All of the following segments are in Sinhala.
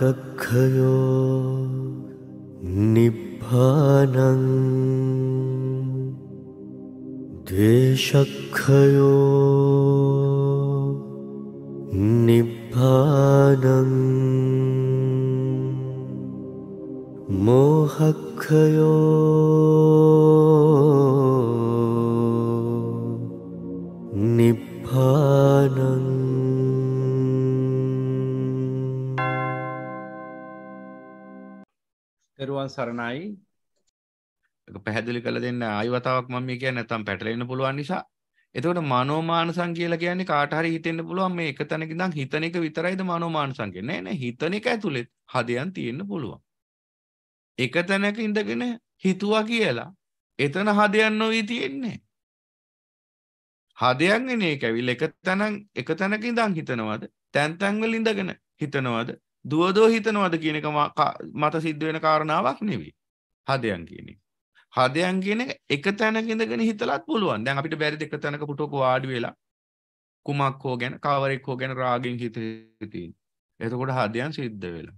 कक्षयो निभानं द्वेषक्षयो निभानं मोहक्षयो සරණයි පැහැදිලි කළ දෙන්න ආයවතාවක් මම මේ කියන්නේ නැත්තම් පැටලෙන්න පුළුවන් නිසා එතකොට මනෝමානසං කියලා කියන්නේ කාට හරි හිතෙන්න පුළුවන් මේ එක තැනක ඉඳන් හිතන එක විතරයිද මනෝමානසං කියන්නේ නෑ නෑ හිතන එක ඇතුළෙත් හදයන් තියෙන්න පුළුවන් එක තැනක ඉඳගෙන හිතුවා කියලා එතන හදයන් නොවී තියෙන්නේ හදයන් එන එක ඇවිල්ලා එක තැනක් එක තැනක ඉඳන් හිතනවද තැන් තැන් වල ඉඳගෙන හිතනවද දුවදෝ හිතනවද කියනක මත සිද්ධ වෙන කාරණාවක් නෙවී හදයන් කියනෙ හදයන් කියන එක තැනකිෙදගෙන හිතලත් පුළුවන් දැන් අපිට බැරි දෙක තැනක පුටොක වාඩි වෙලා කුමක් හෝ ගැන කවරෙක් හෝ ගැන රාගෙන් හිතතින් එතකොට හදයන් සිද්ධ වෙලා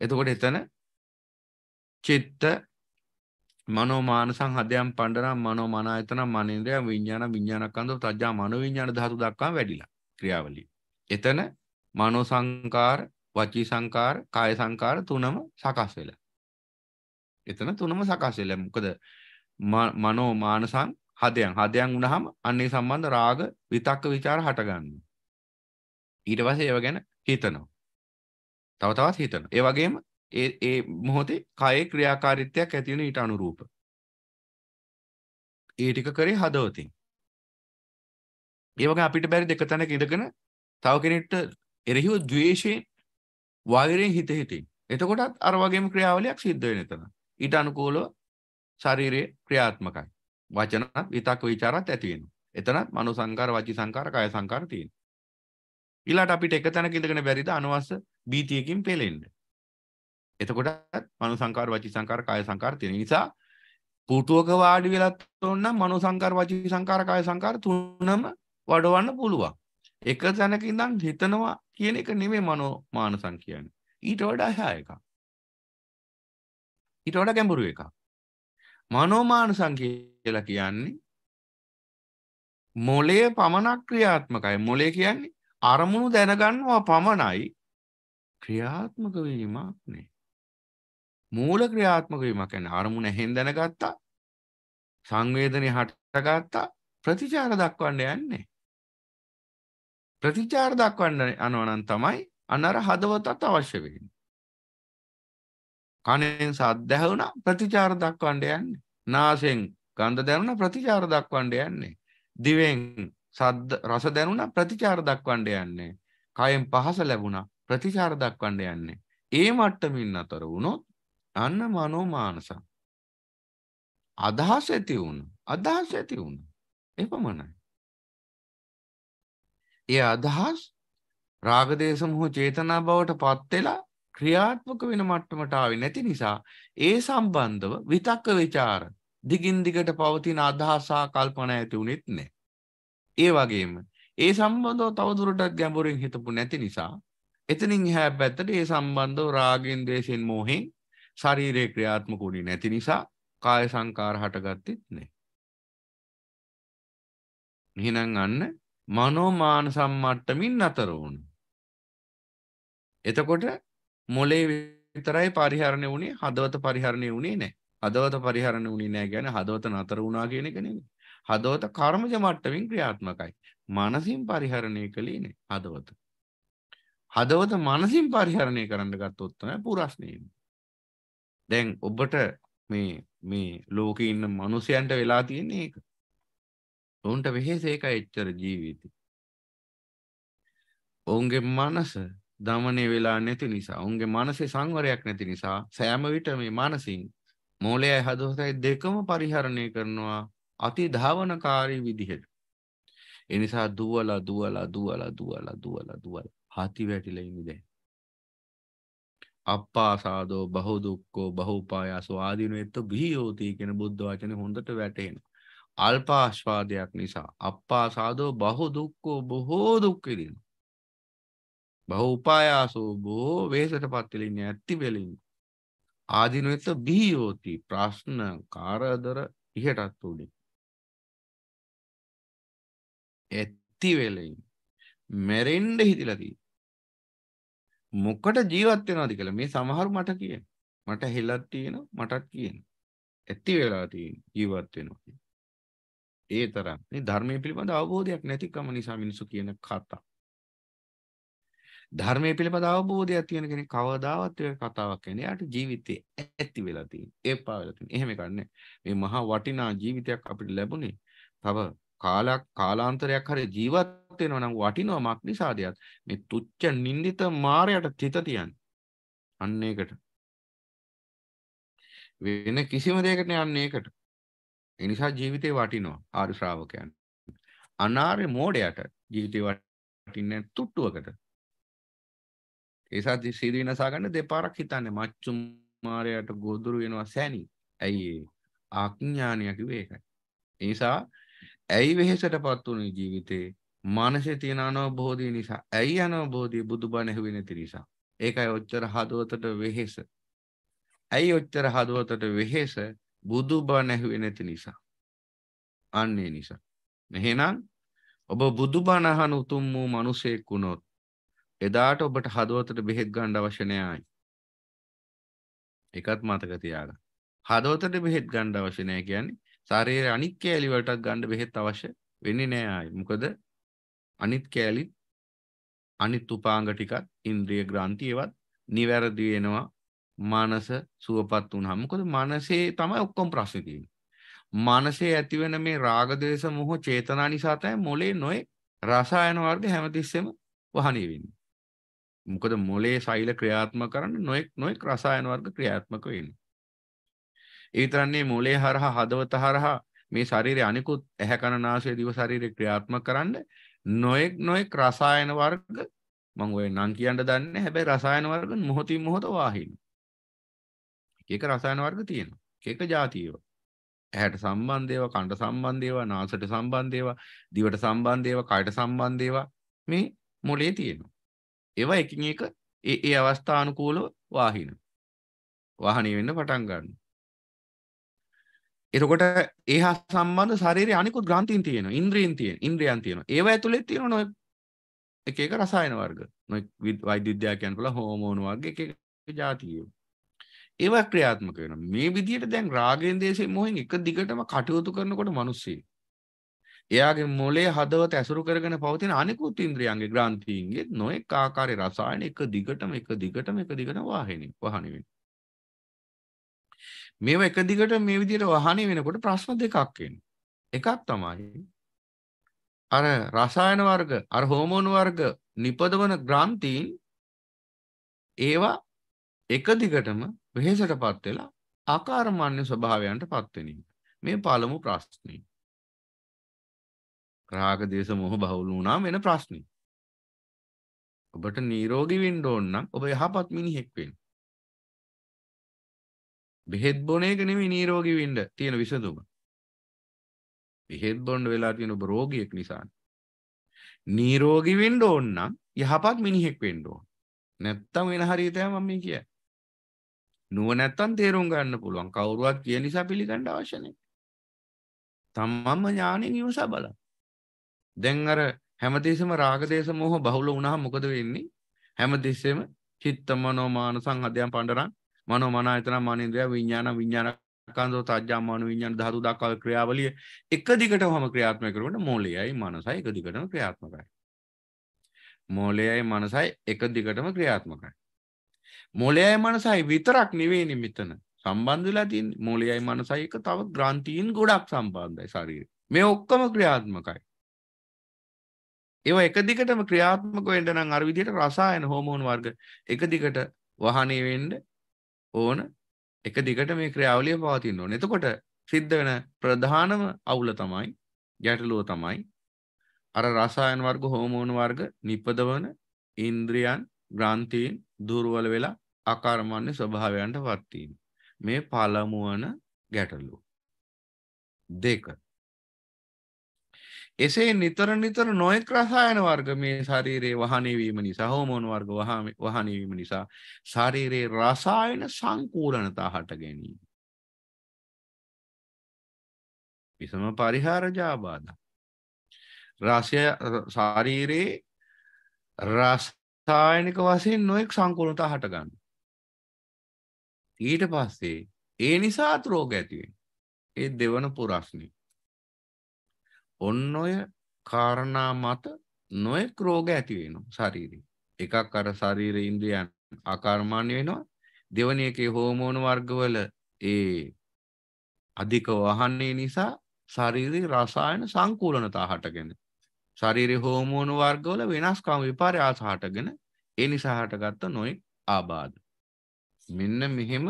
එතකොට එතන චිත්ත මනෝමාන සංහදයන් පණ්ඩනම් මනෝ මනායතනම් මනේන්ද්‍රයන් විඤ්ඥාන විඤ්ඥානකන්ද තජ්ජා මනෝ විඤ්ඥාන ධාතු දක්වා වැඩිලා ක්‍රියාවලි එතන මනෝ සංකාර වචී සංකාර කාය සංකාර තුනම සකස් වෙලා. එතන තුනම සකස් වෙලා. මොකද මනෝ මානසං හදයන් හදයන් වුණාම අන්නේ සම්බන්ධ රාග විතක්ක ਵਿਚාර හටගන්නවා. ඊට පස්සේ ඒව ගැන හිතනවා. තව තවත් හිතනවා. ඒ වගේම ඒ ඒ මොහොතේ කායේ ක්‍රියාකාරීත්වයක් ඇති වෙන ඊට අනුරූප. ඒ ටික කරේ හදවතින්. ඒ වගේ අපිට බැරි දෙක තැනක ඉඳගෙන තව කෙනෙක්ට එරෙහිව ද්වේෂයෙන් වෛරයෙන් හිත හිතින්. එතකොටත් අර වගේම ක්‍රියාවලියක් සිද්ධ වෙන එතන. ඊට අනුකූලව ශරීරයේ ක්‍රියාත්මකයි. වචනත් විතක් ਵਿਚාරත් ඇති වෙනවා. එතනත් මනෝ සංකාර, වචී සංකාර, කාය සංකාර තියෙනවා. ඊළාට අපිට එක තැනක ඉඳගෙන බැරිද අනවශ්‍ය බීතියකින් පෙලෙන්න. එතකොටත් මනෝ සංකාර, වචී සංකාර, කාය සංකාර තියෙන නිසා පුටුවක වාඩි වෙලත් ඕන නම් මනෝ සංකාර, වචී සංකාර, කාය සංකාර තුනම වඩවන්න පුළුවන්. එක තැනක ඉඳන් හිතනවා කියන එක නෙමෙයි මනෝ මානසං කියන්නේ. ඊට වඩා එහා එකක්. ඊට වඩා ගැඹුරු එකක්. මනෝ මානසං කියලා කියන්නේ මොලේ පමණක් ක්‍රියාත්මකයි. මොලේ කියන්නේ අරමුණු දැනගන්නවා පමණයි ක්‍රියාත්මක වීමක් නේ. මූල ක්‍රියාත්මක වීමක් කියන්නේ අරමුණ ඇහෙන් දැනගත්තා සංවේදනය හටගත්තා ප්‍රතිචාර දක්වන්න යන්නේ. ප්‍රතිචාර දක්වන්න අනවනන් තමයි අනර හදවතත් අවශ්‍ය වෙන්න. කණෙන් සද්ද ඇහුණ ප්‍රතිචාර දක්වන්න යන්නේ. නාසයෙන් ගන්ධ දැනුණ ප්‍රතිචාර දක්වන්න යන්නේ. දිවෙන් සද්ද රස දැනුණ ප්‍රතිචාර දක්වන්න යන්නේ. කයෙන් පහස ලැබුණා ප්‍රතිචාර දක්වන්න යන්නේ. ඒ මට්ටමින් අතර වුණොත් අන්න මනෝ මානසං. අදහස් ඇති වුණා. අදහස් ඇති වුණා. එපමණයි. ඒ අදහස් රාගදේශමහ චේතනා බවට පත්වෙලා ක්‍රියාත්මක වෙන මට්ටමට ආවේ නැති නිසා ඒ සම්බන්ධව විතක්ක ਵਿਚාර දිගින් දිගට පවතින අදහසා කල්පනා ඇති උනේත් නැහැ. ඒ වගේම ඒ සම්බන්ධව තවදුරටත් ගැඹුරින් හිතපු නැති නිසා එතනින් එහා පැත්තට ඒ සම්බන්ධව රාගෙන් ද්වේෂෙන් මෝහෙන් ශරීරේ ක්‍රියාත්මක උනේ නැති නිසා කාය සංකාර හටගත්තෙත් නැහැ. එහෙනම් අන්න මනෝමාන සම්මට්ටමින් අතර වුණ. එතකොට මොලේ විතරයි පරිහරණය වුණේ හදවත පරිහරණය වුණේ නෑ. හදවත පරිහරණය වුණේ නෑ ගැන හදවත නතර වුණා කියන එක නෙමෙයි. හදවත කර්මජ මට්ටමින් ක්‍රියාත්මකයි. මනසින් පරිහරණය කළේ නෑ හදවත. හදවත මනසින් පරිහරණය කරන්න ගත්තොත් තමයි පුරස්නේ. දැන් ඔබට මේ මේ ලෝකේ ඉන්න මිනිසයන්ට වෙලා තියෙන්නේ ඒක. ඔවුන්ට වෙහෙස ඒකයි එච්චර ජීවිතේ. ඔවුන්ගේ මනස දමනය වෙලා නැති නිසා ඔවුන්ගේ මනසේ සංවරයක් නැති නිසා සෑම විට මේ මානසින් මෝලයයි හදවතයි දෙකම පරිහරණය කරනවා අති ධාවනකාරී විදිහට. ඒ නිසා දුවලා දුවලා දුවලා දුවලා දුවලා දුවලා හති වැටිලා ඉන්නේ දැන්. අප්පාසාදෝ බහුදුක්ඛෝ බහුපායාසෝ ආදීනෙත් බිහියෝති කියන බුද්ධ වචනේ හොඳට වැටෙනවා. අල්පාශ්වාදයක් නිසා අප්පාසාදෝ බහු දුක්ඛෝ බොහෝ දුක් විඳිනවා. බහු උපායාසෝ බොහෝ වේසටපත් වෙලින්නේ ඇති වෙලින්. ආදීනෙත බිහියෝති ප්‍රශ්න කාරදර ඉහටත් උනේ. ඇති වෙලින් මැරෙන්න හිතිලා තියෙනවා. මොකට ජීවත් වෙනවද කියලා මේ සමහරු මට කියන. මට හෙලක් තියෙනවා මටත් කියන. ඇති වෙලා තියෙන ජීවත් වෙනවා කියන. ඒ තරම්. මේ ධර්මයේ පිළිබඳ අවබෝධයක් නැතිකම නිසා මිනිස්සු කියන කතා. ධර්මයේ පිළිබඳ අවබෝධයක් තියෙන කෙනෙක් කවදාවත් ඔය කතාවක් කියන්නේ. යාට ජීවිතේ ඇති වෙලා තියෙන. එපා වෙලා තියෙන. එහෙම ගන්න. මේ මහා වටිනා ජීවිතයක් අපිට ලැබුණේ තව කාලක් කාලාන්තරයක් හරි ජීවත් වෙනවා නම් වටිනවමක් නිසාදයක් මේ තුච්ච නින්දිත මායයට තිත තියන්නේ. අන්න ඒකට. වෙන කිසිම දෙයකට යන්නේ ඒකට. ඒ නිසා ජීවිතේ වටිනවා ආර්ය ශ්‍රාවකයන්. අනාර්ය මෝඩයට ජීවිතේ වටින්නේ තුට්ටුවකට. ඒසා සීල විනාසා ගන්න දෙපාරක් හිතන්නේ මච්චු මාරයට ගොදුරු වෙනවා සැනි. ඇයි ඒ? ආඥානිය කිව්වේ ඒකයි. ඒ නිසා ඇයි වෙහෙසටපත් වුණේ ජීවිතේ? මානසේ තියෙන අනවබෝධය නිසා. ඇයි අනවබෝධය බුදුබණ ඇහුවේ නැති නිසා? ඒකයි ඔච්චර හදවතට වෙහෙස. ඇයි ඔච්චර හදවතට වෙහෙස? බුදු බණ ඇහුවේ නැති නිසා. අන්නේ නිසා. එහෙනම් ඔබ බුදු බණ අහන උතුම් වූ මිනිසෙක් වුණොත් එදාට ඔබට හදවතට බෙහෙත් ගන්න අවශ්‍ය නෑයි. එකත් මතක තියාගන්න. හදවතට බෙහෙත් ගන්න අවශ්‍ය නෑ කියන්නේ ශරීරයේ අනිත් කෑලි වලටත් ගන්න බෙහෙත් අවශ්‍ය වෙන්නේ නෑ ආයි. මොකද අනිත් කෑලි අනිත් උපාංග ටිකත් ඉන්ද්‍රිය ග්‍රන්ථි ඒවත් නිවැරදි වෙනවා මනස සුවපත් වුණා. මොකද මනසේ තමයි ඔක්කොම ප්‍රශ්නේ තියෙන්නේ. මනසේ ඇතිවෙන මේ රාග දේශ මොහ චේතනා නිසා තමයි මොලේ නොයේ රසායන වර්ග හැමතිස්සෙම වහනය වෙන්නේ. මොකද මොලේ සෛල ක්‍රියාත්මක කරන්න නොයෙක් නොයෙක් රසායන වර්ග ක්‍රියාත්මක වෙන්නේ. ඒ විතරන්නේ මොලේ හරහා හදවත හරහා මේ ශරීරය අනිකුත් ඇහැ කන නාසය දිව ශරීරය ක්‍රියාත්මක කරන්න නොයෙක් නොයෙක් රසායන වර්ග මම ඔය නම් කියන්න දන්නේ හැබැයි රසායන වර්ග මොහොතින් මොහොත වාහිනවා. ඒක රසායන වර්ග තියෙනවා. ඒක ජාතියව. ඇහැට සම්බන්ධ ඒවා, කණ්ඩ සම්බන්ධ ඒවා, නාසයට සම්බන්ධ ඒවා, දිවට සම්බන්ධ ඒවා, කයට සම්බන්ධ ඒවා මේ මොලේ තියෙනවා. ඒවා එකින් එක ඒ ඒ අවස්ථානුකූලව වාහින. වාහනය වෙන්න පටන් ගන්නවා. එතකොට ඒ හා සම්බන්ධ ශරීරයේ අනිකුත් ග්‍රන්ථීන් තියෙනවා, ඉන්ද්‍රියන් තියෙන, ඉන්ද්‍රියන් තියෙනවා. ඒවා ඇතුලේ තියෙන නොයෙක් එක එක රසායන වර්ග. නොයෙක් වෛද්‍ය විද්‍යාඥයන් කළ හෝමෝන වර්ග එක එක જાතියේ. ඒවා ක්‍රියාත්මක වෙනවා. මේ විදිහට දැන් රාගයෙන් දේශයෙන් මොහෙන් එක දිගටම කටයුතු කරනකොට මිනිස්සෙක් එයාගේ මොලේ හදවත ඇසුරු කරගෙන පවතින අනිකුත් ඉන්ද්‍රියන්ගේ ග්‍රන්ථීන්ගේ නොඑක ආකාරයේ රසායන එක දිගටම එක දිගටම එක දිගටම වාහිනී වහණි වෙනවා. මේවා එක දිගට මේ විදිහට වහණි වෙනකොට ප්‍රශ්න දෙකක් එනවා. එකක් තමයි අර රසායන වර්ග අර හෝමෝන වර්ග නිපදවන ග්‍රන්ථීන් ඒවා එක දිගටම වෙහෙසටපත් වෙලා ආකාරමාන්‍ය ස්වභාවයන්ටපත් වෙනීම. මේ පළමු ප්‍රශ්නේ. රාග දේශ මොහ බහුල වුණාම එන ප්‍රශ්නේ. ඔබට නිරෝගී වෙන්න ඕන නම් ඔබ යහපත් මිනිහෙක් වෙන්න. බෙහෙත් බොන එක නෙමෙයි නිරෝගී වෙන්න තියෙන විසඳුම. බෙහෙත් බොන්න වෙලා තියෙන ඔබ රෝගියෙක් නිසා. නිරෝගී වෙන්න ඕන නම් යහපත් මිනිහෙක් වෙන්න ඕන. නැත්තම් වෙන හරියටම මම මේ කියන්නේ. නුව නැත්තන් තේරුම් ගන්න පුළුවන් කවුරුවත් කිය නිසා පිළිගණ්ඩ අවශ්‍යනය තමම්ම ඥානයෙන් ඉවසා බල දැන් අර හැමතිසම රාගදේශ මෝහ බහුල වුණහ මොකද වෙන්නේ හැමතිස්සෙම චිත්ත මනෝමාන සංහදයන් පණ්ඩරන් මනෝ මනා එතන මනින්ද්‍රය විඤ්ඥාන විඤ්ඥාන කන්දෝ තජ්‍යාමාන විඤ්ඥාන ධාතු දක්කාව ක්‍රියාවලිය එක දිගට හම ක්‍රියාත්මය කරට මෝලයයි මනසයි එක දිගටම ක්‍රියාත්මකයි මෝලයයි මනසයි එක දිගටම ක්‍රියාත්මකයි මොලයයි මනසයි විතරක් නෙවෙයිනි මෙතන සම්බන්ධ වෙලා තියෙන්නේ මොලයයි මනසයි එක තව ග්‍රන්ථීන් ගොඩක් සම්බන්ධයි ශරීරය. මේ ඔක්කොම ක්‍රියාත්මකයි. ඒවා එක දිගටම ක්‍රියාත්මක වෙන්න නම් අර විදිහට රසායන හෝමෝන වර්ග එක දිගට වහණය වෙන්න ඕන එක දිගට මේ ක්‍රියාවලිය පවතින්න ඕන. එතකොට සිද්ධ වෙන ප්‍රධානම අවුල තමයි ගැටලුව තමයි අර රසායන වර්ග හෝමෝන වර්ග නිපදවන ඉන්ද්‍රියන් ග්‍රන්ථීන් දුර්වල වෙලා අකර්මණ්‍ය ස්වභාවයන්ට පත් වීම. මේ පළමු වන ගැටලුව. දෙක. එසේ නිතර නිතර නොයෙක් රසායන වර්ග මේ ශරීරයේ වහනය වීම නිසා හෝමෝන වර්ග වහනය වීම නිසා ශරීරයේ රසායන සංකූලනතා හට ගැනීම. විසම පරිහාරජාබාධ. රසය ශරීරයේ රස සායනික වශයෙන් නොයෙක් සංකූලතා හටගන්න. ඊට පස්සේ ඒ නිසා අතරෝග ඇතිවෙන් ඒ දෙවන පුරශ්නය. ඔන්න ඔය කාරණා මත නොයෙක් රෝග ඇතිවෙනු ශරීරී. එකක් අර ශරීර ඉන්ද්‍රියන් අකර්මාණ්‍ය වෙනවා දෙවන එකේ හෝමෝන වර්ගවල ඒ අධික වහන්නේ නිසා ශරීරයේ රසායන සංකූලනතා හටගෙන ශරීරය හෝමෝන වර්ගවල වෙනස්කම් විපර්යාස හටගෙන ඒ නිසා හටගත්ත නොයෙක් ආබාධ. මෙන්න මෙහෙම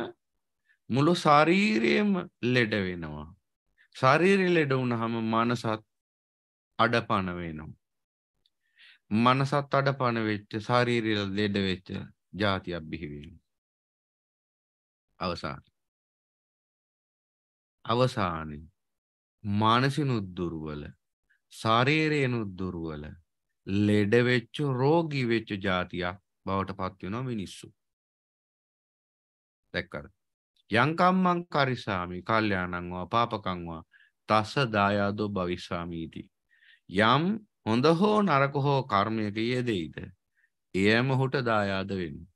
මුළු ශරීරයම ලෙඩ වෙනවා. ශරීරය ලෙඩ වුණහම මනසත් අඩපණ වෙනවා. මනසත් අඩපණ වෙච්ච ශරීරය ලෙඩ වෙච්ච જાතියක් බිහි වෙනවා. අවසාන. අවසානේ මානසිනුත් දුර්වල ශරීරේනුත් දුර්වල ලෙඩ වෙච්ච රෝගී වෙච්ච જાතියක් බවට පත් වෙනවා මිනිස්සු. දැක්කද? යංකම්මං කරිසාමි කල්යාණංවා පාපකංවා තස දායාදෝ භවිස්සාමීති. යම් හොඳ හෝ නරක හෝ කර්මයක යෙදෙයිද එයම හොට දායාද වෙන්නේ.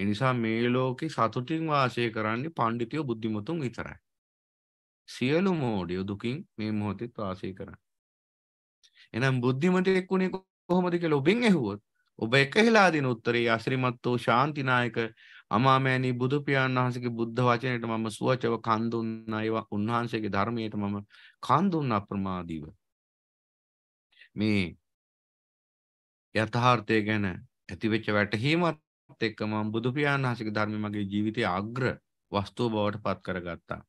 එනිසා මේ ලෝකේ සතුටින් වාසය කරන්නේ පඬිතියෝ බුද්ධිමතුන් විතරයි. සියලු මෝඩියෝ දුකින් මේ මොහොතේ වාසය කරන්නේ. එහෙනම් බුද්ධිමතෙක් උනේ කොහොමද කියලා ඔබෙන් ඇහුවොත් ඔබ එකහෙලා දෙන උත්තරේ අසිරිමත් වූ ශාන්තිනායක අමාමෑණී බුදු පියාණන් වහන්සේගේ බුද්ධ වචනයට මම සුවචව කන් දුන්නා ඒවා උන්වහන්සේගේ ධර්මයට මම කන් දුන්න අප්‍රමාදීව මේ යථාර්ථය ගැන ඇතිවෙච්ච වැටහීමත් එක්ක මම බුදු පියාණන් වහන්සේගේ ධර්මය මගේ ජීවිතයේ අග්‍ර වස්තුව බවට පත් කරගත්තා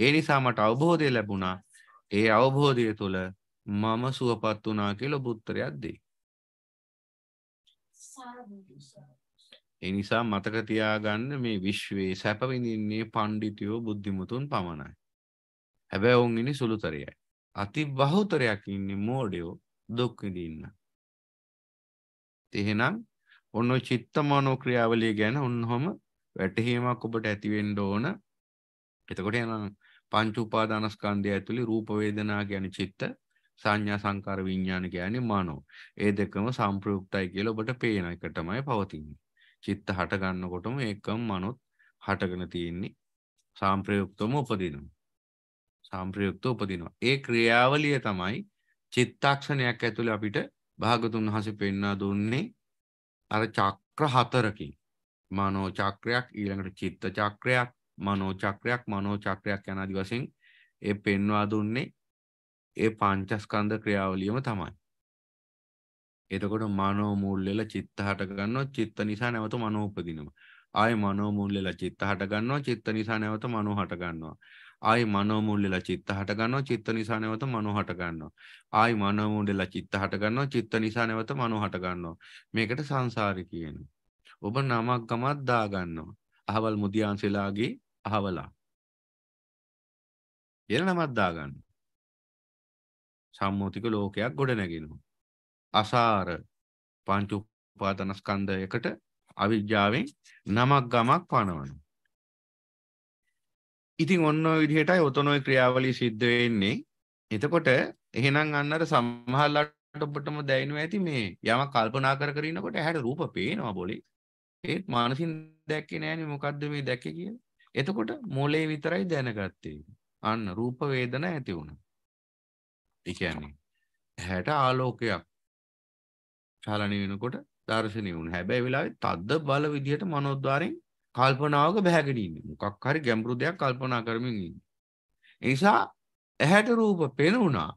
ඒ නිසා මට අවබෝධය ලැබුණා ඒ අවබෝධය තුළ මම සුවපත් වුණා කියලා බුත්තරයක් දෙයි. ඒ නිසා මතක තියාගන්න මේ විශ්වයේ සැප විඳින්නේ පඬිතුයෝ බුද්ධිමතුන් පමණයි. හැබැයි ඔවුන් ඉන්නේ සුළුතරයයි. අති බහුතරයක් ඉන්නේ මෝඩයෝ දුක් විඳින්න. එහෙනම් ඔන්න චිත්ත මනෝ ක්‍රියාවලිය ගැන ඔන්නෝම වැටහීමක් ඔබට ඇති වෙන්න ඕන. එතකොට යනවා පංච උපාදානස්කන්ධය ඇතුලේ රූප වේදනා කියන්නේ චිත්ත සංඥා සංකාර විඥාන කියන්නේ මනෝ. ඒ දෙකම සම්ප්‍රයුක්තයි කියලා ඔබට පේන එක තමයි පවතින්නේ. චිත්ත හට ගන්නකොටම ඒකම මනොත් හටගෙන තියෙන්නේ. සම්ප්‍රයුක්තවම උපදිනවා. සම්ප්‍රයුක්තව උපදිනවා. ඒ ක්‍රියාවලිය තමයි චිත්තක්ෂණයක් ඇතුලේ අපිට භාගතුන් වහන්සේ පෙන්වා දුන්නේ අර චක්‍ර හතරකින්. මනෝ චක්‍රයක් ඊළඟට චිත්ත චක්‍රයක් මනෝචක්‍රයක් මනෝචක්‍රයක් යන අදි වශයෙන් ඒ පෙන්වා දුන්නේ ඒ පංචස්කන්ධ ක්‍රියාවලියම තමයි. එතකොට මනෝ මූල් වෙලා චිත්ත හට ගන්නවා චිත්ත නිසා නැවත මනෝ උපදිනවා. ආය මනෝ මූල් වෙලා චිත්ත හට ගන්නවා චිත්ත නිසා නැවත මනෝ හට ගන්නවා. ආය මනෝ මූල් වෙලා චිත්ත හට ගන්නවා චිත්ත නිසා නැවත මනෝ හට ගන්නවා. ආය මනෝ මූල් වෙලා චිත්ත හට ගන්නවා චිත්ත නිසා නැවත මනෝ හට ගන්නවා. මේකට සංසාරේ කියනවා. ඔබ නමක් ගමක් දා ගන්නවා. අහවල් මුදියන්සලාගේ අහවලා. කියලා නමක් දාගන්න. සම්මෝතික ලෝකයක් ගොඩනැගෙනවා. අසාර පංච උපාදානස්කන්ධයකට අවිද්‍යාවෙන් නමක් ගමක් පනවනවා. ඉතින් ඔන්න ඔය විදිහටයි ඔතනෝයි ක්‍රියාවලිය සිද්ධ වෙන්නේ. එතකොට එහෙනම් අන්නර සමහරලාට ඔබටම දැනෙනවා ඇති මේ යම කල්පනා කර කර ඉන්නකොට ඇහැට රූප පේනවා બોලේ. ඒත් මානසින් දැක්කේ නෑනේ මොකද්ද මේ දැක්කේ කියලා. එතකොට මොලේ විතරයි දැනගත්තේ. අන්න රූප වේදනා ඇති වුණා. ඒ කියන්නේ ඇහැට ආලෝකයක් චලනය වෙනකොට දර්ශනය වුණා. හැබැයි වෙලාවේ තද්ද බල විදිහට මනෝද්වාරයෙන් කල්පනාවක බැහැගෙන ඉන්නේ. මොකක් හරි ගැඹුරු දෙයක් කල්පනා කරමින් ඉන්නේ. ඒ නිසා ඇහැට රූප පෙනුණා.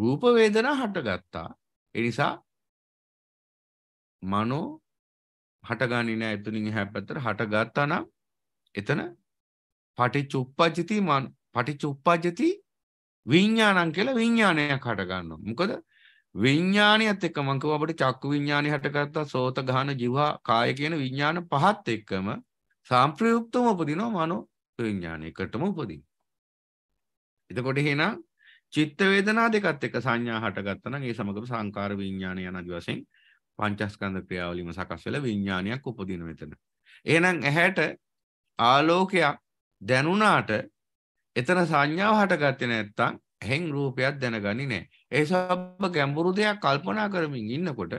රූප වේදනා හටගත්තා. ඒ නිසා මනෝ හටගන්නේ නැහැ එතනින් එහා පැත්තට හටගත්තා නම් එතන පටිච්ච උප්පජ්ජති මන පටිච්ච උප්පජ්ජති විඤ්ඤාණං කියලා විඤ්ඤාණයක් හට ගන්නවා. මොකද විඤ්ඤාණියත් එක්ක මං කිව්වා අපිට චක්කු විඤ්ඤාණය හටගත්තා සෝත ගහන જીවහා කාය කියන විඤ්ඤාණ පහත් එක්කම සම්ප්‍රයුක්තව උපදිනවා මනෝ විඤ්ඤාණයකටම උපදින. එතකොට එහෙනම් චිත්ත වේදනා දෙකත් එක්ක සංඥා හටගත්තා නම් ඒ සමගම සංකාර විඤ්ඤාණ යන අදි වශයෙන් පංචස්කන්ධ ක්‍රියාවලියම සකස් වෙලා විඤ්ඤාණයක් උපදින මෙතන. එහෙනම් ඇහැට ආලෝකයක් දැනුණාට එතන සංඥාව හටගත්තේ නැත්තම් ඇහෙන් රූපයක් දැනගන්නේ නැහැ. ඒ සබ්බ ගැඹුරු දෙයක් කල්පනා කරමින් ඉන්නකොට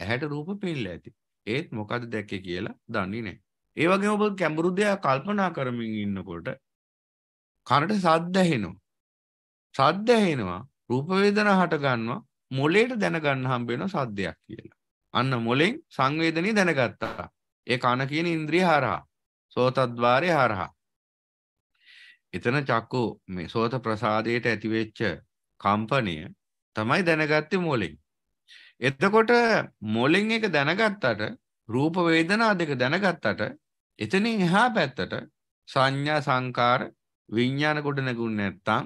ඇහැට රූප පෙනිලා ඇති. ඒත් මොකද දැක්කේ කියලා දන්නේ නැහැ. ඒ වගේම ඔබ ගැඹුරු දෙයක් කල්පනා කරමින් ඉන්නකොට කනට සද්ද ඇහෙනවා. සද්ද ඇහෙනවා රූප වේදනා හට ගන්නවා මොලේට දැනගන්න හම්බ වෙන සද්දයක් කියලා. අන්න මොලෙන් සංවේදනය දැනගත්තා. ඒ කන කියන ඉන්ද්‍රිය හරහා. සෝතද්වාරය හරහා. එතන චක්කු මේ සෝත ප්‍රසාදයට ඇතිවෙච්ච කම්පනය තමයි දැනගත්තේ මොලෙන්. එතකොට මොලෙන් එක දැනගත්තට රූප වේදනා දෙක දැනගත්තට එතනින් එහා පැත්තට සංඥා සංකාර විඤ්ඤාණ කොට නැගුණ නැත්තම්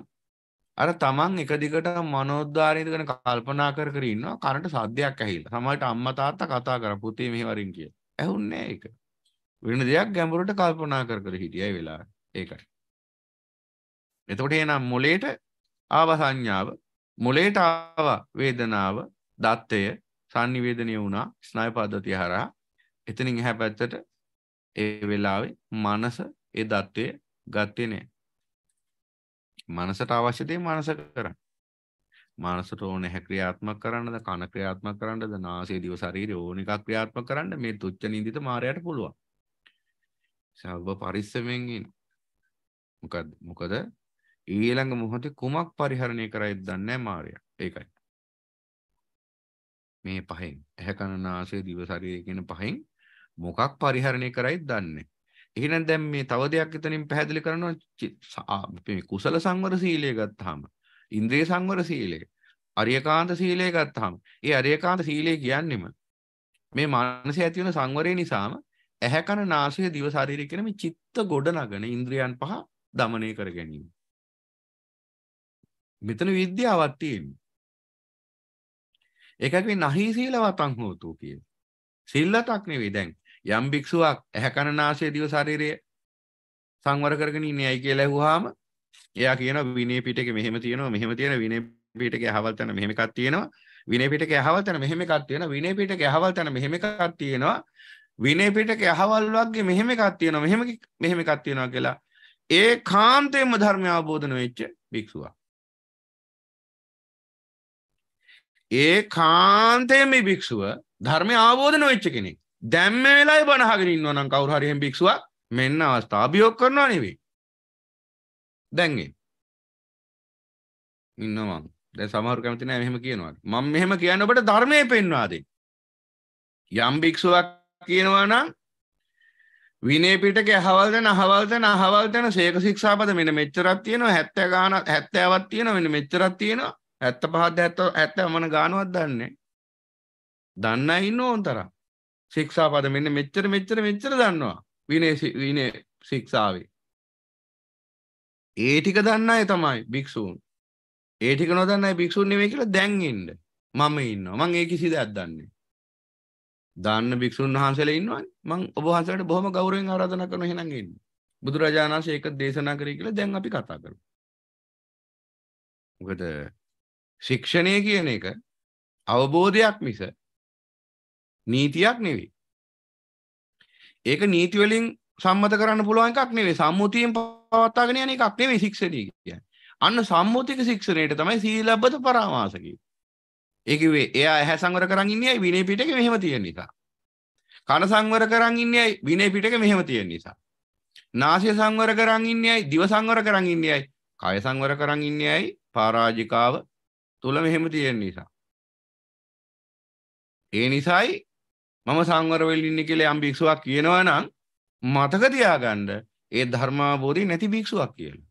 අර තමන් එක දිගට මනෝද්වාරයේ ඉඳගෙන කල්පනා කර කර ඉන්නවා කරන්ට සද්දයක් ඇහිලා. සමහරට අම්මා තාත්තා කතා කරා පුතේ මෙහෙ වරින් කියලා. ඇහුන්නේ නැහැ ඒක. වෙන දෙයක් ගැඹුරට කල්පනා කර කර හිටියයි වෙලා ඒකයි. එතකොට එහෙනම් මොලේට ආව සංඥාව මොලේට ආව වේදනාව දත්තය සංනිවේදනය වුණා ස්නායු පද්ධතිය හරහා එතනින් එහා පැත්තට ඒ වෙලාවේ මනස ඒ தત્ත්වය ගත්තේ නෑ. මනසට අවශ්‍ය දේ මනස කරන්න. මනසට ඕන හැ ක්‍රියාත්මක කරන්නද කන ක්‍රියාත්මක කරන්නද නාසය දිව ශරීරය ඕන එකක් ක්‍රියාත්මක කරන්න මේ තුච්ච නිඳිත මායයට පුළුවන්. සබ පරිස්සමෙන් ඉන්න. මොකද මොකද ඊළඟ මොහොතේ කුමක් පරිහරණය කරයිද දන්නේ මාරයා. ඒකයි. මේ පහෙන් ඇහැ කන නාසය දිව ශරීරය කියන පහෙන් මොකක් පරිහරණය කරයිද දන්නේ. එහෙනම් දැන් මේ තව දෙයක් එතනින් පැහැදිලි කරනවා මේ කුසල සංවර සීලය ගත්තාම ඉන්ද්‍රිය සංවර සීලය අරියකාන්ත සීලය ගත්තාම ඒ අරියකාන්ත සීලය කියන්නේම මේ මානසය ඇති වෙන සංවරය නිසාම ඇහැ කන නාසය දිව ශරීරය කියන මේ චිත්ත ගොඩනගන ඉන්ද්‍රියන් පහ දමනය කර ගැනීම. මෙතන විද්‍යාවක් තියෙනවා. ඒකයි මේ නහි සීලවතං හෝතු කියන්නේ. සිල්ලතක් නෙවෙයි දැන් යම් භික්ෂුවක් ඇහැ කන නාසය දිව ශරීරය සංවර කරගෙන ඉන්නේ ඇයි කියලා ඇහුවාම එයා කියනවා විනය පිටකේ මෙහෙම තියෙනවා මෙහෙම තියෙන විනය පිටකේ අහවල් තැන මෙහෙම එකක් තියෙනවා විනය පිටකේ අහවල් තැන මෙහෙම එකක් තියෙනවා විනය පිටකේ අහවල් තැන මෙහෙම එකක් තියෙනවා විනය පිටක අහවල් වගේ මෙහෙම එකක් තියෙනවා මෙහෙම මෙහෙම එකක් තියෙනවා කියලා ඒ කාන්තයෙන්ම ධර්මය අවබෝධන වෙච්ච භික්ෂුවක් ඒ කාන්තයෙන්ම භික්ෂුව ධර්මය ආවෝධන වෙච්ච කෙනෙක් දැම්ම වෙලායි බණහගෙන ඉන්නවා නම් කවුරු හරි එහෙම භික්ෂුවක් මෙන්න අවස්ථාව අභියෝග කරනවා නෙවෙයි දැන් ඉන්නවා දැන් සමහරු කැමති නැහැ මෙහෙම කියනවා මම මෙහෙම කියන්නේ ඔබට ධර්මයේ පෙන්වා දෙන්න යම් භික්ෂුවක් කියනවානම් විනේ පිටක හවල්දන හවල්දන හවල්දන සේක ශික්ෂාපද මෙන මෙච්චරත් තියෙනවා හැත්ත ගාන හැත්තෑවත් තියෙන වෙන මෙච්චරත් තියෙනවා ඇත්ත පහත් ඇත්ත ඇත්ත මන ගානුවත් දන්නේ දන්න ඉන්න ඕන් තරම් ශික්ෂාපද මෙන්න මෙච්චර මෙච්චර මෙච්චර දන්නවා විනේ විනේ ශික්ෂාවේ ඒ ටික දන්නයි තමයි භික්ෂූන් ඒ ටික නොදන්නයි භික්ෂූන් නෙමෙයි කියලා දැන් ඉන්න මම ඉන්නවා මං ඒ කිසි දෙයක් දන්නේ දාන්න භික්ෂුන් වහන්සේලා ඉන්නවනේ. මං ඔබ වහන්සේලාට බොහොම ගෞරවයෙන් ආරාධනා කරනවා එහෙනම් එන්න. බුදුරජාණන් වහන්සේ ඒක දේශනා කරේ කියලා දැන් අපි කතා කරමු. මොකද ශික්ෂණය කියන එක අවබෝධයක් මිස නීතියක් නෙවෙයි. ඒක නීති වලින් සම්මත කරන්න පුළුවන් එකක් නෙවෙයි. සම්මුතියෙන් පවත්වාගෙන යන එකක් නෙවෙයි ශික්ෂණය කියන්නේ. අන්න සම්මුතික ශික්ෂණයට තමයි සීලබ්බත පරාමාස කියන්නේ. ඒකවේ එයා ඇහැ සංවර කරන් ඉන්නේ අය විනය පිටකේ මෙහෙම තියෙන නිසා. කන සංවර කරන් ඉන්නේ අය විනය පිටකේ මෙහෙම තියෙන නිසා. නාසය සංවර කරන් ඉන්නේ අය දිව සංවර කරන් ඉන්නේ අය කය සංවර කරන් ඉන්නේ අය පරාජිකාව තුල මෙහෙම තියෙන නිසා. ඒ නිසායි මම සංවර වෙලා ඉන්නේ කියලා යම් භික්ෂුවක් කියනවා නම් මතක තියාගන්න ඒ ධර්මාභෝධය නැති භික්ෂුවක් කියලා.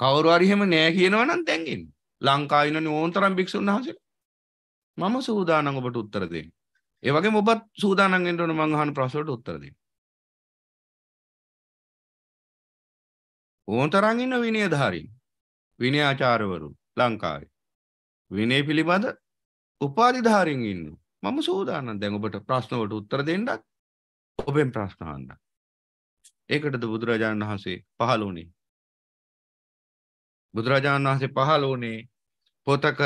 කවුරු හරි එහෙම නෑ කියනවා නම් දැන් ඉන්නේ. ලංකාවේ ඉන්න ඕනතරම් භික්ෂුන් වහන්සේලා මම සූදානම් ඔබට උත්තර දෙන්න. ඒ වගේම ඔබත් සූදානම් වෙන්න ඕන මං අහන ප්‍රශ්නවලට උත්තර දෙන්න. ඕනතරම් ඉන්න විනයධාරීන් විනයාචාර්යවරු ලංකාවේ විනය පිළිබඳ උපාධිධාරීන් ඉන්නවා. මම සූදානම් දැන් ඔබට ප්‍රශ්නවලට උත්තර දෙන්නත් ඔබෙන් ප්‍රශ්න අහන්න. ඒකටද බුදුරජාණන් වහන්සේ පහළ වුණේ. බුදුරජාණන් වහන්සේ පහළ වුණේ පොතක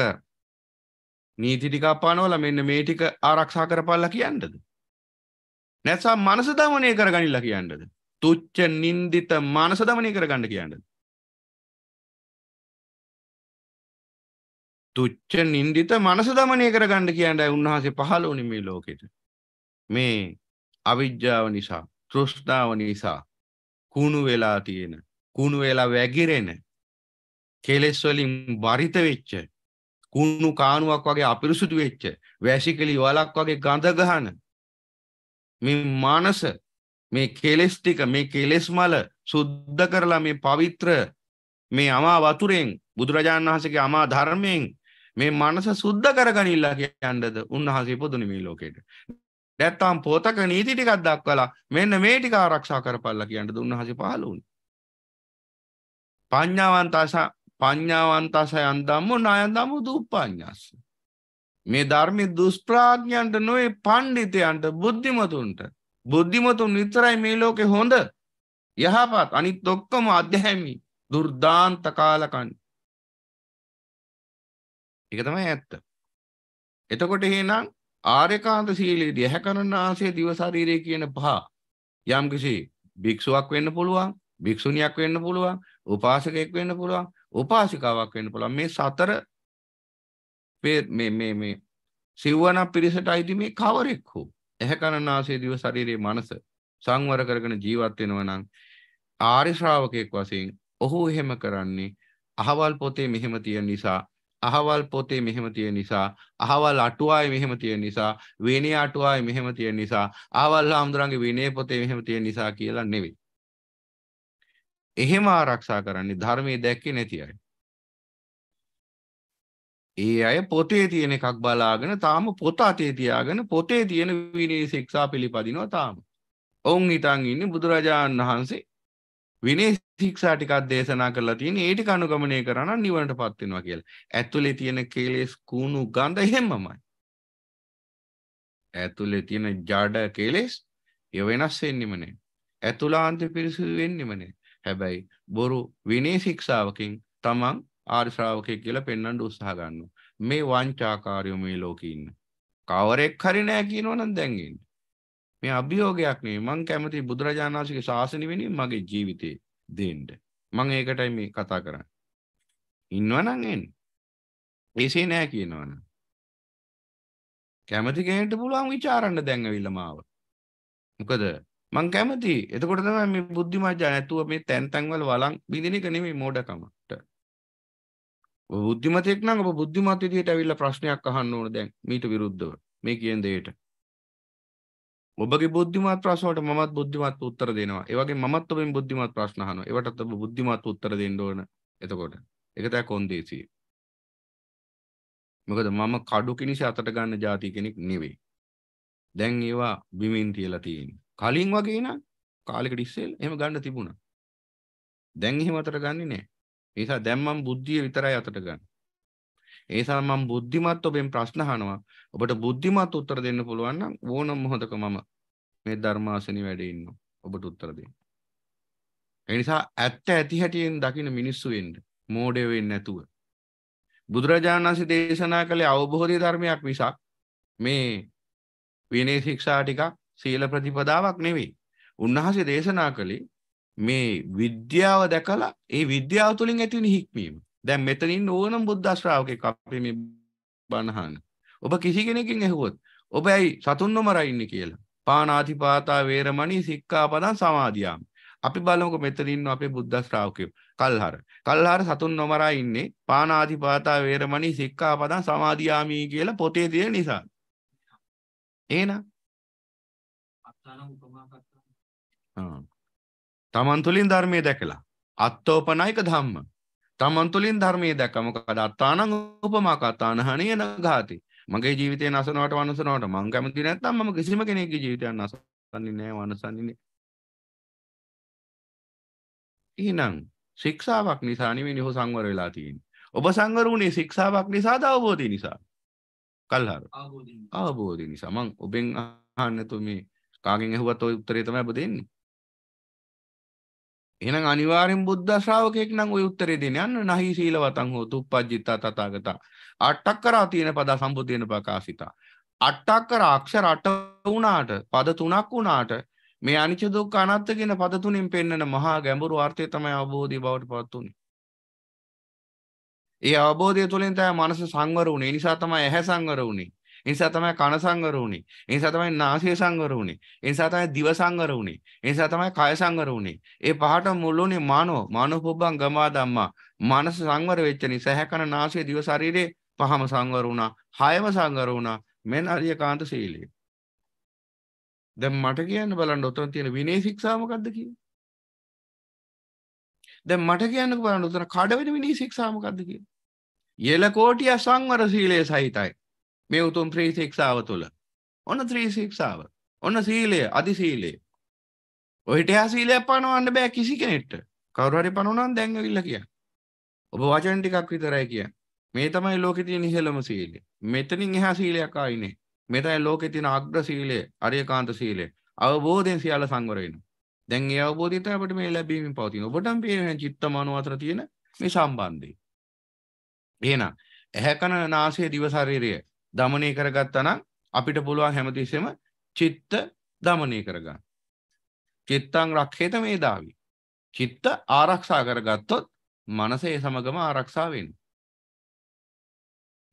නීති ටිකක් පනවල මෙන්න මේ ටික ආරක්ෂා කරපල්ලා කියන්නද නැත්නම් මනස දමනය කරගනිලා කියන්නද තුච්ච නින්දිත මනස දමනය කරගන්න කියන්නද තුච්ච නින්දිත මනස දමනය කරගන්න කියන්නයි උන්වහන්සේ පහළ වුණේ මේ ලෝකෙට. මේ අවිජ්ජාව නිසා, තෘෂ්ණාව නිසා කුණු වෙලා තියෙන, කුණු වෙලා වැగిරෙන, කෙලෙස් වලින් වරිත වෙච්ච කුණු කානුවක් වගේ අපිරිසුදු වෙච්ච වැසිකලි වලක් වගේ ගඳ ගහන මේ මානස මේ කෙලෙස් ටික මේ කෙලෙස් මල සුද්ධ කරලා මේ පවිත්‍ර මේ අමා වතුරෙන් බුදුරජාණන් වහන්සේගේ අමා ධර්මයෙන් මේ මනස සුද්ධ කරගනිලා කියන්නද උන්වහන්සේ පොදුනේ මේ ලෝකෙට. නැත්තම් පොතක නීති ටිකක් දක්වලා මෙන්න මේ ටික ආරක්ෂා කරපල්ලා කියන්නද උන්වහන්සේ පහළ වුණේ. පඤ්ඤාවන්තසා පඤ්ඥාවන්තස යන්දම්ම නයදමු දුප්පඥස්. මේ ධර්මය දුස්ප්‍රාඥ්ඥන්ට නොවේ පණ්ඩිතයන්ට බුද්ධිමතුන්ට බුද්ධිමතුන් විතරයි මේ ලෝකෙ හොඳ යහපත් අනිත් ඔක්කොම අධ්‍යහැමි දුර්ධාන්ත කාලකන් එක තමයි ඇත්ත එතකොට හේනම් ආර්යකාන්ත සීලයේදී ඇහැ කරන ආසේ දිව ශරීරය කියන පහ යම්කිසි භික්ෂුවක් වෙන්න පුළුවන් භික්ෂුණියක් වෙන්න පුළුවන්, උපාසකෙක් වෙන්න පුළුවන්, උපාසිකාවක් වෙන්න පුළුවන්. මේ සතර මේ මේ මේ සිව්වන පිරිසට අයිති මේ කවරෙක් හෝ ඇහැ කන නාසය දිව ශරීරයේ මනස සංවර කරගෙන ජීවත් වෙනවා නම් ආර්ය ශ්‍රාවකෙක් වශයෙන් ඔහු එහෙම කරන්නේ අහවල් පොතේ මෙහෙම තියෙන නිසා අහවල් පොතේ මෙහෙම තියෙන නිසා අහවල් අටුවාවේ මෙහෙම තියෙන නිසා විනය අටුවාවේ මෙහෙම තියෙන නිසා අහවල් හාමුදුරන්ගේ විනය පොතේ මෙහෙම තියෙන නිසා කියලා නෙවෙයි එහෙම ආරක්ෂා කරන්නේ ධර්මයේ දැක්කේ නැති අය. ඒ අය පොතේ තියෙන එකක් බලාගෙන තාම පොත අතේ තියාගෙන පොතේ තියෙන විනය ශික්ෂා පිළිපදිනවා තාම. ඔවුන් හිතන් ඉන්නේ බුදුරජාණන් වහන්සේ විනය ශික්ෂා ටිකක් දේශනා කරලා තියෙන ඒ ටික අනුගමනය කරා නම් නිවනටපත් වෙනවා කියලා. ඇතුලේ තියෙන කෙලෙස් කුණු ගඳ හැමමයි. ඇතුලේ තියෙන ජඩ කෙලෙස් ඒ වෙනස් වෙන්නෙම නෑ. ඇතුළාන්ත පිරිසිදු වෙන්නෙම නෑ. හැබැයි බොරු විනය ශික්ෂාවකින් තමන් ආර්ය ශ්‍රාවකයෙක් කියලා පෙන්වන්න උත්සාහ ගන්නවා. මේ වංචාකාරයෝ මේ ලෝකේ ඉන්න. කවරෙක් හරි නෑ කියනවනම් දැන් ඉන්න. මේ අභියෝගයක් නෙවෙයි. මං කැමති බුදුරජාණන් වහන්සේගේ ශාසනය වෙනුවෙන් මගේ ජීවිතේ දෙන්න. මං ඒකටයි මේ කතා කරන්නේ. ඉන්නවනම් එන්න. එසේ නෑ කියනවනම්. කැමති කෙනෙක්ට පුළුවන් ਵਿਚාරන්න දැන් ඇවිල්ලා මාව. මොකද මං කැමති එතකොට තමයි මේ බුද්ධිමත්ය නැතුව මේ තැන් තැන් වල වළං බින්දින එක නෙමෙයි මෝඩකමට ඔබ බුද්ධිමතෙක් නම් ඔබ බුද්ධිමත් විදියට ඇවිල්ලා ප්‍රශ්නයක් අහන්න ඕන දැන් මීට විරුද්ධව මේ කියන දෙයට ඔබගේ බුද්ධිමත් ප්‍රශ්න වලට මමත් බුද්ධිමත් උත්තර දෙනවා ඒ වගේ මමත් ඔබෙන් බුද්ධිමත් ප්‍රශ්න අහනවා ඒවටත් ඔබ බුද්ධිමත් උත්තර දෙන්න ඕන එතකොට ඒක තමයි කොන්දේසිය මොකද මම කඩු කිනිස අතට ගන්න જાති කෙනෙක් නෙවෙයි දැන් ඒවා බිමින් තියලා තියෙන්නේ කලින් වගේ නම් කාලෙකට ඉස්සෙල් එහෙම ගන්න තිබුණා. දැන් එහෙම අතට ගන්නෙ නෑ. ඒ නිසා දැන් මම බුද්ධිය විතරයි අතට ගන්න. ඒ නිසා මම බුද්ධිමත් ඔබෙන් ප්‍රශ්න අහනවා. ඔබට බුද්ධිමත් උත්තර දෙන්න පුළුවන් නම් ඕනම මොහොතක මම මේ ධර්මාසනේ වැඩ ඉන්නවා. ඔබට උත්තර දෙන්න. ඒ නිසා ඇත්ත ඇති හැටියෙන් දකින මිනිස්සු වෙන්න මෝඩය වෙන්නේ නැතුව. බුදුරජාණන් වහන්සේ දේශනා කළේ අවබෝධය ධර්මයක් මිසක් මේ විනය ශික්ෂා ටිකක් සීල ප්‍රතිපදාවක් නෙවෙයි. උන්වහන්සේ දේශනා කළේ මේ විද්‍යාව දැකලා ඒ විද්‍යාව තුළින් ඇතිවෙන හික්මීම. දැන් මෙතනින් ඕනම බුද්ධ ශ්‍රාවකෙක් අපි මේ බණහන. ඔබ කිසි කෙනෙක්ගෙන් ඇහුවොත් ඔබ ඇයි සතුන් නොමරා ඉන්නේ කියලා. පාණාතිපාතා වේරමණී සික්ඛාපදං සමාදියාමි. අපි බලමුකෝ මෙතන ඉන්න අපේ බුද්ධ ශ්‍රාවකයෝ කල්හර. කල්හර සතුන් නොමරා ඉන්නේ පාණාතිපාතා වේරමණී සික්ඛාපදං සමාදියාමි කියලා පොතේ තියෙන නිසා. එහෙනම් තමන් තුළින් ධර්මය දැකලා. අත්තෝපනයික ධම්ම. තමන් තුළින් ධර්මයේ දැකමකද අත්තානං උපමාකත්තානහනය නගාති. මගේ ජීවිතය නසනවට වනසනවට මං කැමති නැත්නම් මම කිසිම කෙනෙක්ගේ ජීවිතයක් නසන්නේ නෑ වනසන්නේ එහෙනම් ශික්ෂාවක් නිසා නෙවෙයි ඔහු සංවර වෙලා තියෙන්නේ. ඔබ සංවර වුණේ ශික්ෂාවක් නිසාද අවබෝධය නිසා? කල්හාර. අවබෝධය නිසා. මං ඔබෙන් අහන්න තු මේ කාගෙන් ඇහුවත් ওই උත්තරේ තමයි ඔබ දෙන්නේ. එහෙනම් අනිවාර්යෙන් බුද්ධ ශ්‍රාවකයෙක් නම් ওই උත්තරේ දෙන්නේ. අන්න නහි සීලවතං හෝතු uppajjitta tathagata. අට්ටක්කරා තියෙන පද සම්බුද්ධින ප්‍රකාශිතා. අට්ටක්කර අක්ෂර අට වුණාට පද තුනක් වුණාට මේ අනිච්ච දුක්ඛ අනාත්ත කියන පද තුنين පෙන්වන මහා ගැඹුරු අර්ථය තමයි අවබෝධය බවට පත් උනේ. ඒ අවබෝධය තුළින් තමයි මනස සංවර වුනේ. ඒ නිසා තමයි ඇහැ සංවර වුනේ. එනිසා තමයි කන සංවර වුනේ. එනිසා තමයි නාසය සංවර වුනේ. එනිසා තමයි දිව සංවර වුනේ. එනිසා තමයි කය සංවර වුනේ. ඒ පහට මුළුනේ මානෝ. මානෝ පොබ්බං ගමා ධම්මා. මනස සංවර වෙච්ච නිසා හැකන නාසය දිව ශරීරේ පහම සංවර වුණා. හයම සංවර වුණා. මෙන්න අරියකාන්ත සීලය. දැන් මට කියන්න බලන්න උතන තියෙන විනය ශික්ෂා මොකද්ද කියන්නේ? දැන් මට කියන්නක බලන්න උතන කඩවෙන විනය ශික්ෂා මොකද්ද කියන්නේ? යෙල කෝටිය සංවර සීලය සහිතයි. මේ උතුම් ත්‍රී ශික්ෂාව තුළ. ඔන්න ත්‍රී ශික්ෂාව. ඔන්න සීලය, අදි සීලය. ඔහිට එහා සීලයක් පනවන්න බෑ කිසි කෙනෙක්ට. කවුරු හරි පනවනවා දැන් ඇවිල්ලා කියන්න. ඔබ වචන ටිකක් විතරයි කියන්නේ. මේ තමයි ලෝකේ තියෙන ඉහළම සීලය. මෙතනින් එහා සීලයක් ආයි නෑ. මෙතන ලෝකේ තියෙන අග්‍ර සීලය, අරියකාන්ත සීලය. අවබෝධයෙන් සියල්ල සංවර වෙනවා. දැන් ඒ අවබෝධය තමයි අපිට මේ ලැබීමෙන් පවතින. ඔබටම පේන චිත්ත මනෝ අතර තියෙන මේ සම්බන්ධය. එහෙනම් ඇහැ කන නාසය දිව ශරීරය දමනය කරගත්තනම් අපිට පුළුවන් හැමතිස්සෙම චිත්ත දමනය කරගන්න. චිත්තං රක්ෂේත මේ දාවි. චිත්ත ආරක්ෂා කරගත්තොත් මනස ඒ සමගම ආරක්ෂා වෙනවා.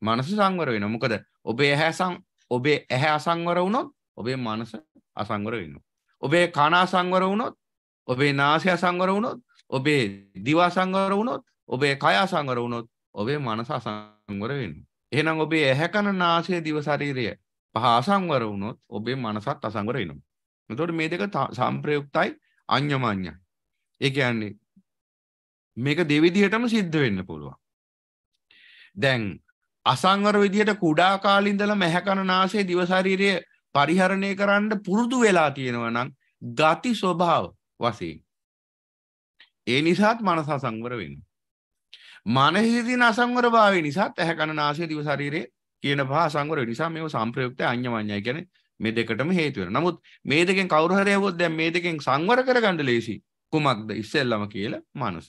මනස සංවර වෙනවා. මොකද ඔබේ ඇහැ ඔබේ ඇහැ අසංවර වුණොත් ඔබේ මනස අසංවර වෙනවා. ඔබේ කන අසංවර වුණොත් ඔබේ නාසය අසංවර වුණොත් ඔබේ දිව අසංවර වුණොත් ඔබේ කය අසංවර වුණොත් ඔබේ මනස අසංවර වෙනවා. එහෙනම් ඔබේ ඇහැ කන නාසය දිව ශරීරය පහ අසංවර වුණොත් ඔබේ මනසත් අසංවර වෙනවා. එතකොට මේ දෙක සම්ප්‍රයුක්තයි අඤ්ඤමඤ්ඤයි. ඒ කියන්නේ මේක දෙවිදිහටම සිද්ධ වෙන්න පුළුවන්. දැන් අසංවර විදිහට කුඩා කාලේ ඉඳලම ඇහැ කන නාසය දිව ශරීරය පරිහරණය කරන්න පුරුදු වෙලා තියෙනවා නම් ගති ස්වභාව වශයෙන් ඒ නිසාත් මනස අසංවර වෙනවා. මනසිසිතින අසංවර භාවය නිසා ඇහැ කන නාසය දිව ශරීරයේ කියන පහ අසංවර නිසා මේව සම්ප්‍රයුක්ත අඤ්ඤවඤ්ඤය කියන්නේ මේ දෙකටම හේතු වෙනවා. නමුත් මේ දෙකෙන් කවුරු හරි ඇහුවොත් දැන් මේ දෙකෙන් සංවර කරගන්න ලේසි. කුමක්ද ඉස්සෙල්ලම කියලා මනස.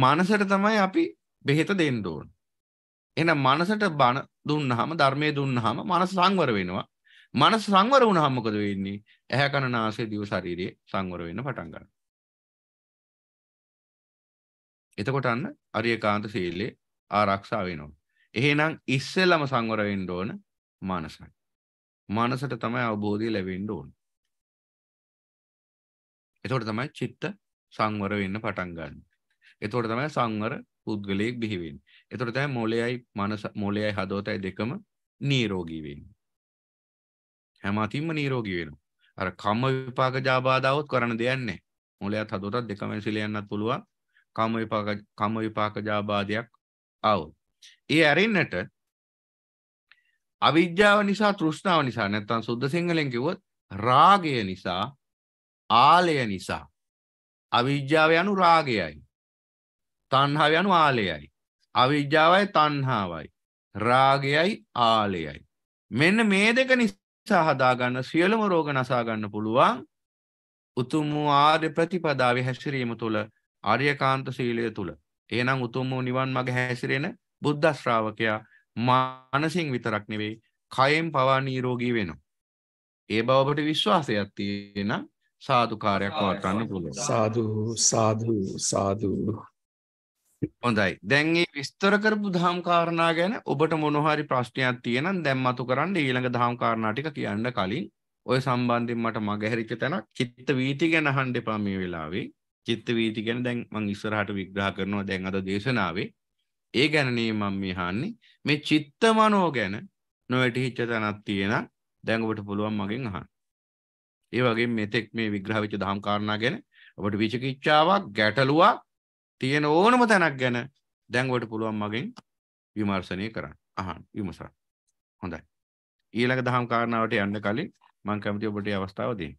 මනසට තමයි අපි බෙහෙත දෙන්න ඕන. එහෙනම් මනසට බණ දුන්නාම ධර්මයේ දුන්නාම මනස සංවර වෙනවා. මනස සංවර වුණාම මොකද වෙන්නේ? ඇහැ කන නාසය දිව ශරීරය සංවර වෙන්න පටන් ගන්නවා. එතකොට අන්න අරියකාන්ත සීලයේ ආරක්ෂා වෙනවා. එහෙනම් ඉස්සෙල්ලම සංවර වෙන්න ඕන මනසයි. මනසට තමයි අවබෝධය ලැබෙන්න ඕන. එතකොට තමයි චිත්ත සංවර වෙන්න පටන් ගන්න. එතකොට තමයි සංවර පුද්ගලයෙක් බිහි වෙන්නේ. එතකොට තමයි මොළයයි මනස මොළයයි හදවතයි දෙකම නිරෝගී වෙන්නේ. හැම අතින්ම නිරෝගී වෙනවා. අර කම්ම විපාක ජාබාධාවොත් කරන්න දෙයක් නැහැ. මොළයත් හදවතත් දෙකම ඇසිලා යන්නත් පුළුවන්. කම විපාක කම විපාක ජාබාධයක් આવොත් ඒ ඇරෙන්නට අවිද්‍යාව නිසා තෘෂ්ණාව නිසා නැත්නම් සුද්ධ සිංහලෙන් කිව්වොත් රාගය නිසා ආලය නිසා අවිද්‍යාව යනු රාගයයි තණ්හාව යනු ආලයයි අවිද්‍යාවයි තණ්හාවයි රාගයයි ආලයයි මෙන්න මේ දෙක නිසා හදාගන්න සියලුම රෝග නසා ගන්න පුළුවන් උතුම් වූ ආර්ය ප්‍රතිපදාවේ හැසිරීම තුළ ආර්යකාන්ත සීලය තුල එහෙනම් උතුම් වූ නිවන් මඟ හැසිරෙන බුද්ධ ශ්‍රාවකයා මානසින් විතරක් නෙවෙයි කයෙන් පවා නිරෝගී වෙනවා ඒ බව ඔබට විශ්වාසයක් තියෙන සාදුකාරයක් පවත්වන්න පුළුවන් සාදු සාදු සාදු හොඳයි දැන් මේ විස්තර කරපු දහම් කාරණා ගැන ඔබට මොන හරි ප්‍රශ්නයක් තියෙනම් දැන් මතු කරන්න ඊළඟ දහම් කාරණා ටික කියන්න කලින් ඔය සම්බන්ධයෙන් මට මගහැරිච්ච තැනක් චිත්ත වීති ගැන අහන්න එපා මේ වෙලාවේ චිත්ත වීති ගැන දැන් මම ඉස්සරහට විග්‍රහ කරනවා දැන් අද දේශනාවේ ඒ ගැනනේ මම මෙහාන්නේ මේ චිත්ත මනෝ ගැන නොවැටහිච්ච තැනක් තියෙන දැන් ඔබට පුළුවන් මගෙන් අහන්න. ඒ වගේ මෙතෙක් මේ විග්‍රහ වෙච්ච දහම් කාරණා ගැන ඔබට විචිකිච්ඡාවක් ගැටලුවක් තියෙන ඕනම තැනක් ගැන දැන් ඔබට පුළුවන් මගෙන් විමර්ශනය කරන්න අහන්න විමසන්න. හොඳයි. ඊළඟ දහම් කාරණාවට යන්න කලින් මම කැමති ඔබට අවස්ථාව දෙන්න.